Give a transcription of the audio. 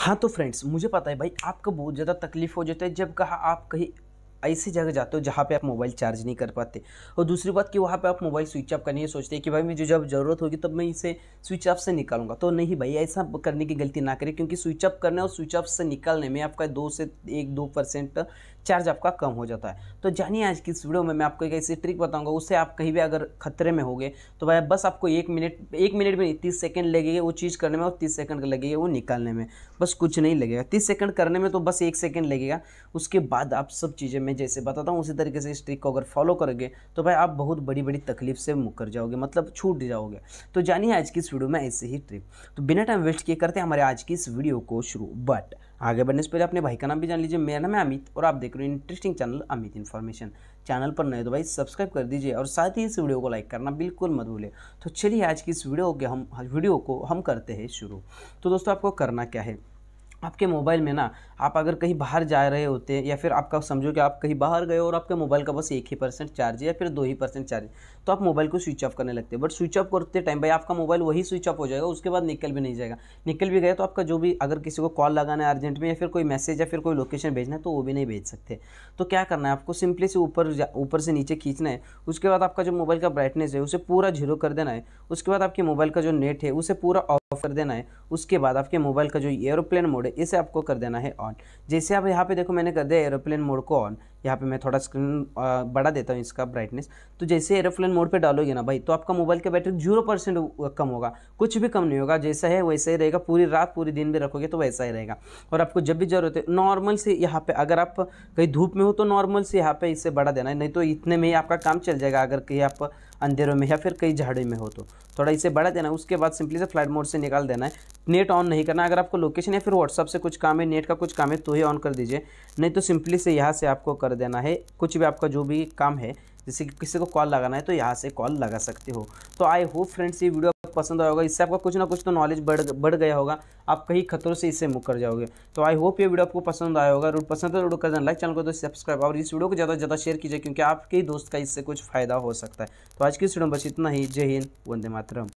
हाँ तो फ्रेंड्स मुझे पता है भाई आपको बहुत ज़्यादा तकलीफ हो जाता है जब कहा आप कहीं ऐसी जगह जाते हो जहाँ पे आप मोबाइल चार्ज नहीं कर पाते और दूसरी बात कि वहाँ पे आप मोबाइल स्विच ऑफ करने सोचते हैं कि भाई मुझे जब ज़रूरत होगी तब मैं इसे स्विच ऑफ से निकालूंगा तो नहीं भाई ऐसा करने की गलती ना करें क्योंकि स्विच ऑफ करने और स्विच ऑफ से निकालने में आपका दो से एक दो परसेंट चार्ज आपका कम हो जाता है तो जानिए आज की इस वीडियो में मैं आपको एक ऐसी ट्रिक बताऊंगा उससे आप कहीं भी अगर खतरे में होगे तो भाई बस आपको एक मिनट एक मिनट में तीस सेकंड लगेगा वो चीज़ करने में और तीस सेकंड लगेगा वो निकालने में बस कुछ नहीं लगेगा तीस सेकंड करने में तो बस एक सेकंड लगेगा उसके बाद आप सब चीज़ें मैं जैसे बताता हूँ उसी तरीके से इस ट्रिक को अगर फॉलो करोगे तो भाई आप बहुत बड़ी बड़ी तकलीफ से मुकर जाओगे मतलब छूट जाओगे तो जानिए आज की इस वीडियो में ऐसे ही ट्रिक तो बिना टाइम वेस्ट किए करते हैं हमारे आज की इस वीडियो को शुरू बट आगे बढ़ने से पहले अपने भाई का नाम भी जान लीजिए मेरा नाम है अमित और आप देख रहे हो interesting channel Amit information channel पर नए तो भाई सब्सक्राइब कर दीजिए और साथ ही इस वीडियो को लाइक करना बिल्कुल मत भूलें तो चलिए आज की इस वीडियो के हम वीडियो को हम करते हैं शुरू तो दोस्तों आपको करना क्या है आपके मोबाइल में ना आप अगर कहीं बाहर जा रहे होते हैं या फिर आपका समझो कि आप कहीं बाहर गए और आपके मोबाइल का बस एक ही परसेंट चार्ज है या फिर दो ही परसेंट चार्ज है तो आप मोबाइल को स्विच ऑफ करने लगते हैं बट स्विच ऑफ करते टाइम भाई आपका मोबाइल वही स्विच ऑफ हो जाएगा उसके बाद निकल भी नहीं जाएगा निकल भी गया तो आपका जो भी अगर किसी को कॉल लगाना है अर्जेंट में या फिर कोई मैसेज या फिर कोई लोकेशन भेजना है तो वो भी नहीं भेज सकते तो क्या करना है आपको सिंपली से ऊपर ऊपर से नीचे खींचना है उसके बाद आपका जो मोबाइल का ब्राइटनेस है उसे पूरा जीरो कर देना है उसके बाद आपके मोबाइल का जो नेट है उसे पूरा ऑफ कर देना है उसके बाद आपके मोबाइल का जो एरोप्लेन मोड है इसे आपको कर देना है ऑन जैसे आप यहाँ पे देखो मैंने कर दिया एरोप्लेन मोड को ऑन यहाँ पे मैं थोड़ा स्क्रीन बढ़ा देता हूँ इसका ब्राइटनेस तो जैसे एरोप्लेन मोड पे डालोगे ना भाई तो आपका मोबाइल का बैटरी जीरो परसेंट कम होगा कुछ भी कम नहीं होगा जैसा है वैसा ही रहेगा पूरी रात पूरी दिन भी रखोगे तो वैसा ही रहेगा और आपको जब भी जरूरत है नॉर्मल से यहाँ पे अगर आप कहीं धूप में हो तो नॉर्मल से यहाँ पे इसे बढ़ा देना है नहीं तो इतने में ही आपका काम चल जाएगा अगर कहीं आप अंधेरों में या फिर कई झाड़े में हो तो थोड़ा इसे बढ़ा देना उसके बाद सिंपली से फ्लाइट मोड से निकाल देना है नेट ऑन नहीं करना अगर आपको लोकेशन या फिर व्हाट्सअप से कुछ काम है नेट का कुछ काम है तो ही ऑन कर दीजिए नहीं तो सिंपली से यहाँ से आपको कर देना है कुछ भी आपका जो भी काम है जैसे कि किसी को कॉल लगाना है तो यहाँ से कॉल लगा सकते हो तो आई होप फ्रेंड्स ये वीडियो पसंद आया होगा इससे आपका कुछ ना कुछ तो नॉलेज बढ़ बढ़ गया होगा आप कहीं खतरों से इससे मुकर जाओगे तो आई होप ये वीडियो आपको पसंद आया होगा रूट पसंद है वीडियो कर लाइक चैनल को तो सब्सक्राइब और इस वीडियो को ज़्यादा से ज़्यादा शेयर कीजिए क्योंकि आपके दोस्त का इससे कुछ फायदा हो सकता है तो आज की इस वीडियो बस इतना ही जय हिंद वंदे मातरम